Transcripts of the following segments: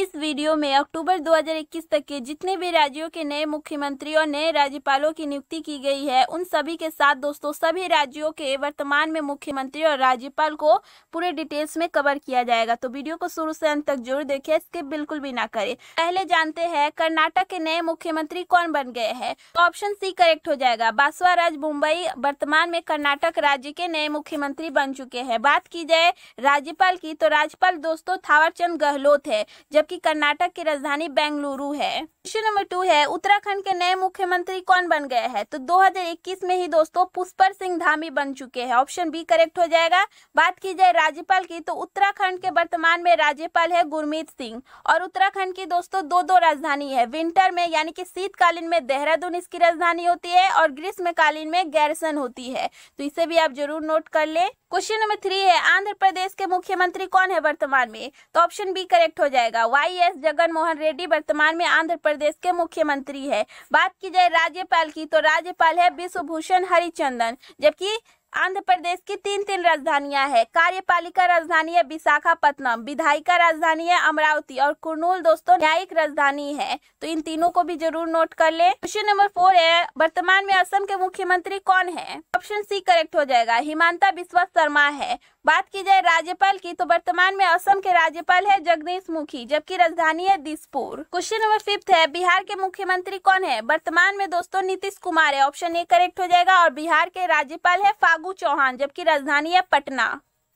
इस वीडियो में अक्टूबर 2021 तक के जितने भी राज्यों के नए मुख्यमंत्री और नए राज्यपालों की नियुक्ति की गई है उन सभी के साथ दोस्तों सभी राज्यों के वर्तमान में मुख्यमंत्री और राज्यपाल को पूरे डिटेल्स में कवर किया जाएगा तो वीडियो को शुरू से अंत तक जरूर देखे इसके बिल्कुल भी ना करें पहले जानते हैं कर्नाटक के नए मुख्यमंत्री कौन बन गए हैं ऑप्शन सी करेक्ट हो जाएगा बासवा राज मुंबई वर्तमान में कर्नाटक राज्य के नए मुख्यमंत्री बन चुके हैं बात की जाए राज्यपाल की तो राज्यपाल दोस्तों थावरचंद गहलोत है जब कि कर्नाटक की राजधानी बेंगलुरु है क्वेश्चन नंबर टू है उत्तराखंड के नए मुख्यमंत्री कौन बन गए हैं तो 2021 में ही दोस्तों पुष्पर सिंह धामी बन चुके हैं ऑप्शन बी करेक्ट हो जाएगा बात की जाए राज्यपाल की तो उत्तराखंड के वर्तमान में राज्यपाल है गुरमीत सिंह और उत्तराखंड की दोस्तों दो दो राजधानी है विंटर में यानी कि शीतकालीन में देहरादून इसकी राजधानी होती है और ग्रीष्मकालीन में गैरसन होती है तो इसे भी आप जरूर नोट कर ले क्वेश्चन नंबर थ्री है आंध्र प्रदेश के मुख्यमंत्री कौन है वर्तमान में तो ऑप्शन बी करेक्ट हो जाएगा वाई एस जगन मोहन रेड्डी वर्तमान में आंध्र प्रदेश के मुख्यमंत्री है बात की जाए राज्यपाल की तो राज्यपाल है विश्वभूषण हरिचंदन जबकि आंध्र प्रदेश की तीन तीन राजधानियां हैं कार्यपालिका राजधानी है विशाखापत्तनम विधायिका राजधानी है अमरावती और कुरनूल दोस्तों न्यायिक राजधानी है तो इन तीनों को भी जरूर नोट कर ले क्वेश्चन नंबर फोर है वर्तमान में असम के मुख्यमंत्री कौन है ऑप्शन सी करेक्ट हो जाएगा हिमांता बिस्वा शर्मा है बात की जाए राज्यपाल की तो वर्तमान में असम के राज्यपाल है जगदीश मुखी जबकि राजधानी है दिसपुर क्वेश्चन नंबर फिफ्थ है बिहार के मुख्यमंत्री कौन है वर्तमान में दोस्तों नीतीश कुमार है ऑप्शन ए करेक्ट हो जाएगा और बिहार के राज्यपाल है फागू फागू चौहान जबकि राजधानी है पटना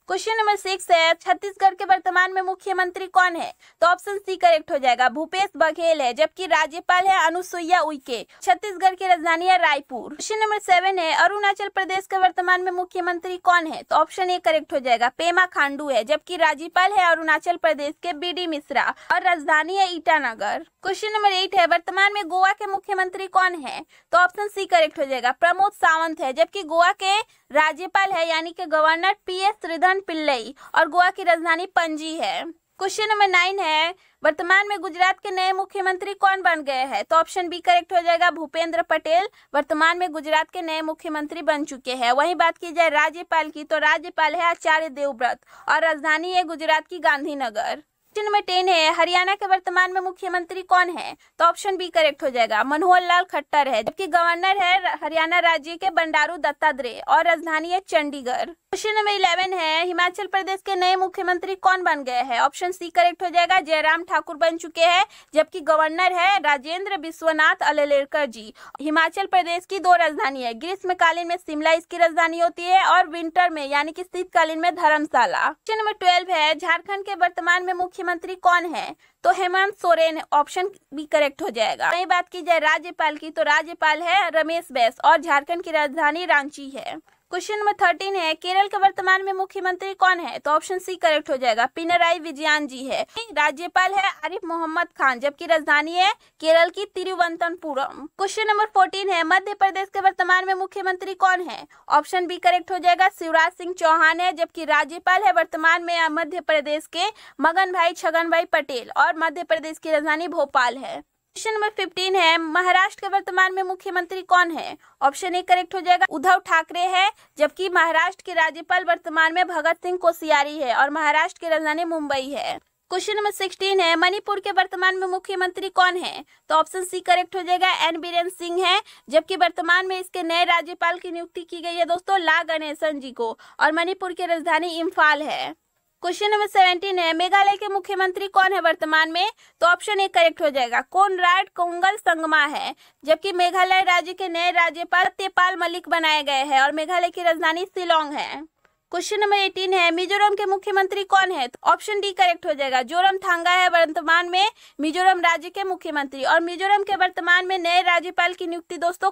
क्वेश्चन नंबर सिक्स है छत्तीसगढ़ के वर्तमान में मुख्यमंत्री कौन है तो ऑप्शन सी करेक्ट हो जाएगा भूपेश बघेल है जबकि राज्यपाल है अनुसुईया उइके छत्तीसगढ़ की राजधानी है रायपुर क्वेश्चन नंबर सेवन है अरुणाचल प्रदेश के वर्तमान में मुख्यमंत्री कौन है तो ऑप्शन ए करेक्ट हो जाएगा पेमा खांडू है जबकि राज्यपाल है अरुणाचल प्रदेश के बी डी मिश्रा और राजधानी है ईटानगर क्वेश्चन नंबर एट है वर्तमान में गोवा के मुख्यमंत्री कौन है तो ऑप्शन सी करेक्ट हो जाएगा प्रमोद सावंत है जबकि गोवा के राज्यपाल है यानी की governor P S Sreedharan Pillai और गोवा की राजधानी पंजी है क्वेश्चन नंबर नाइन है वर्तमान में गुजरात के नए मुख्यमंत्री कौन बन गए हैं तो ऑप्शन बी करेक्ट हो जाएगा भूपेंद्र पटेल वर्तमान में गुजरात के नए मुख्यमंत्री बन चुके हैं वहीं बात की जाए राज्यपाल की तो राज्यपाल है आचार्य देवव्रत और राजधानी है गुजरात की गांधीनगर क्वेश्चन नंबर टेन है हरियाणा के वर्तमान में मुख्यमंत्री कौन है तो ऑप्शन बी करेक्ट हो जाएगा मनोहर लाल खट्टर है जबकि गवर्नर है हरियाणा राज्य के बंडारू दत्तात्रेय और राजधानी है चंडीगढ़ क्वेश्चन नंबर इलेवन है हिमाचल प्रदेश के नए मुख्यमंत्री कौन बन गए हैं ऑप्शन सी करेक्ट हो जाएगा जयराम ठाकुर बन चुके हैं जबकि गवर्नर है राजेंद्र विश्वनाथ अलेलेकर जी हिमाचल प्रदेश की दो राजधानी है ग्रीष्मकालीन में शिमला इसकी राजधानी होती है और विंटर में यानी कि शीतकालीन में धर्मशाला क्वेश्चन नंबर ट्वेल्व है झारखंड के वर्तमान में मुख्यमंत्री कौन है तो हेमंत सोरेन ऑप्शन भी करेक्ट हो जाएगा वही बात की जाए राज्यपाल की तो राज्यपाल है रमेश बैस और झारखंड की राजधानी रांची है क्वेश्चन नंबर थर्टीन है केरल के वर्तमान में मुख्यमंत्री कौन है तो ऑप्शन सी करेक्ट हो जाएगा पिनराई विजयान जी है राज्यपाल है आरिफ मोहम्मद खान जबकि राजधानी है केरल की तिरुवंतपुरम क्वेश्चन नंबर फोर्टीन है मध्य प्रदेश के वर्तमान में मुख्यमंत्री कौन है ऑप्शन बी करेक्ट हो जाएगा शिवराज सिंह चौहान है जबकि राज्यपाल है वर्तमान में मध्य प्रदेश के मगन भाई छगन भाई पटेल और मध्य प्रदेश की राजधानी भोपाल है क्वेश्चन नंबर फिफ्टीन है महाराष्ट्र के वर्तमान में मुख्यमंत्री कौन है ऑप्शन ए करेक्ट हो जाएगा उद्धव ठाकरे है जबकि महाराष्ट्र के राज्यपाल वर्तमान में भगत सिंह कोशियारी है और महाराष्ट्र की राजधानी मुंबई है क्वेश्चन नंबर सिक्सटीन है मणिपुर के वर्तमान में मुख्यमंत्री कौन है तो ऑप्शन सी करेक्ट हो जाएगा एन बीरेन सिंह है जबकि वर्तमान में इसके नए राज्यपाल की नियुक्ति की गई है दोस्तों ला गणेशन जी को और मणिपुर की राजधानी इम्फाल है क्वेश्चन नंबर सेवेंटीन है मेघालय के मुख्यमंत्री कौन है वर्तमान में तो ऑप्शन ए करेक्ट हो जाएगा कौन राइट कोंगल संगमा है जबकि मेघालय राज्य के नए राज्यपाल त्यपाल मलिक बनाए गए हैं और मेघालय की राजधानी शिलोंग है क्वेश्चन नंबर एटीन है मिजोरम के मुख्यमंत्री कौन है तो ऑप्शन डी करेक्ट हो जाएगा जोरम थांगा है वर्तमान में मिजोरम राज्य के मुख्यमंत्री और मिजोरम के वर्तमान में नए राज्यपाल की नियुक्ति दोस्तों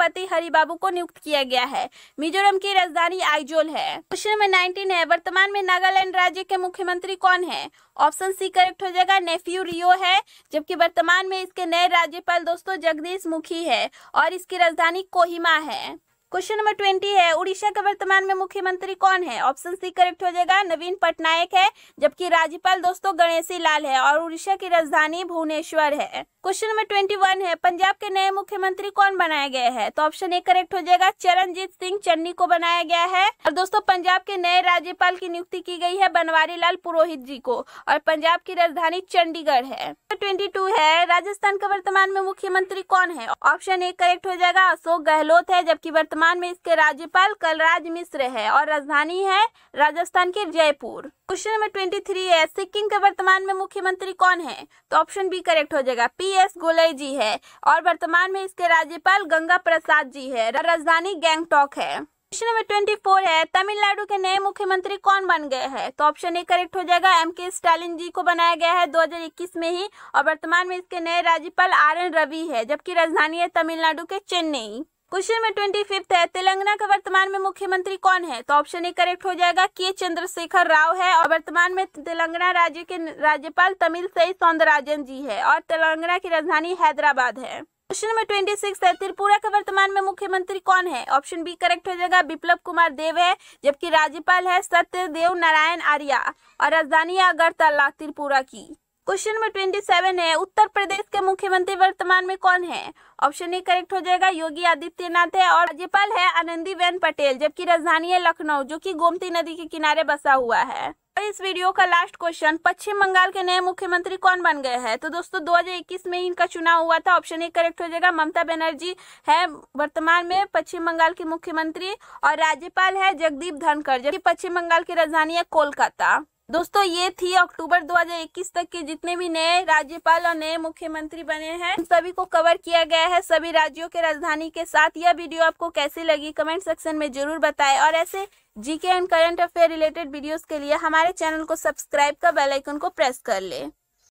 पति हरिबाबू को नियुक्त किया गया है मिजोरम की राजधानी आइजोल है क्वेश्चन नंबर नाइनटीन है वर्तमान में नागालैंड राज्य के मुख्यमंत्री कौन है ऑप्शन सी करेक्ट हो जाएगा नेफ्यू रियो है जबकि वर्तमान में इसके नए राज्यपाल दोस्तों जगदीश मुखी है और इसकी राजधानी कोहिमा है क्वेश्चन नंबर ट्वेंटी है उड़ीसा के वर्तमान में मुख्यमंत्री कौन है ऑप्शन सी करेक्ट हो जाएगा नवीन पटनायक है जबकि राज्यपाल दोस्तों गणेशी लाल है और उड़ीसा की राजधानी भुवनेश्वर है क्वेश्चन नंबर ट्वेंटी वन है पंजाब के नए मुख्यमंत्री कौन बनाए गए हैं तो ऑप्शन ए करेक्ट हो जाएगा चरणजीत सिंह चन्नी को बनाया गया है और दोस्तों पंजाब के नए राज्यपाल की नियुक्ति की गई है बनवारी लाल पुरोहित जी को और पंजाब की राजधानी चंडीगढ़ है ट्वेंटी टू है राजस्थान का वर्तमान में मुख्यमंत्री कौन है ऑप्शन ए करेक्ट हो जाएगा अशोक गहलोत है जबकि वर्तमान वर्तमान में इसके राज्यपाल कलराज मिश्र है और राजधानी है राजस्थान के Jaipur question number twenty three है सिक्किम के वर्तमान में मुख्यमंत्री कौन है तो ऑप्शन बी करेक्ट हो जाएगा पी एस गोलई जी है और वर्तमान में इसके राज्यपाल गंगा प्रसाद जी है राजधानी गैंगटॉक है क्वेश्चन नंबर ट्वेंटी फोर है तमिलनाडु के नए मुख्यमंत्री कौन बन गए हैं तो ऑप्शन ए करेक्ट हो जाएगा एम के स्टालिन जी को बनाया गया है 2021 में ही और वर्तमान में इसके नए राज्यपाल आर एन रवि है जबकि राजधानी है तमिलनाडु के Chennai question number twenty fifth है तेलंगाना का वर्तमान में मुख्यमंत्री कौन है तो ऑप्शन ए करेक्ट हो जाएगा के चंद्रशेखर राव है और वर्तमान में तेलंगाना राज्य के राज्यपाल तमिल सई सौंदराजन जी है और तेलंगाना की राजधानी हैदराबाद है क्वेश्चन नंबर ट्वेंटी सिक्स है त्रिपुरा का वर्तमान में मुख्यमंत्री कौन है ऑप्शन बी करेक्ट हो जाएगा बिप्लब कुमार देव है जबकि राज्यपाल है सत्यदेव नारायण आर्या और राजधानी अगरतला त्रिपुरा की क्वेश्चन नंबर ट्वेंटी सेवन है उत्तर प्रदेश के मुख्यमंत्री वर्तमान में कौन है ऑप्शन ए करेक्ट हो जाएगा योगी आदित्यनाथ है और राज्यपाल है आनंदी बेन पटेल जबकि राजधानी है लखनऊ जो कि गोमती नदी के किनारे बसा हुआ है और इस वीडियो का लास्ट क्वेश्चन पश्चिम बंगाल के नए मुख्यमंत्री कौन बन गए हैं तो दोस्तों 2021 में इनका चुनाव हुआ था ऑप्शन ए करेक्ट हो जाएगा ममता बनर्जी है वर्तमान में पश्चिम बंगाल की मुख्यमंत्री और राज्यपाल है जगदीप धनखड़ जबकि पश्चिम बंगाल की राजधानी है कोलकाता दोस्तों ये थी अक्टूबर 2021 तक के जितने भी नए राज्यपाल और नए मुख्यमंत्री बने हैं उन सभी को कवर किया गया है सभी राज्यों के राजधानी के साथ यह वीडियो आपको कैसी लगी कमेंट सेक्शन में जरूर बताएं और ऐसे GK and current affair related videos के लिए हमारे चैनल को सब्सक्राइब कर बेलाइकन को प्रेस कर ले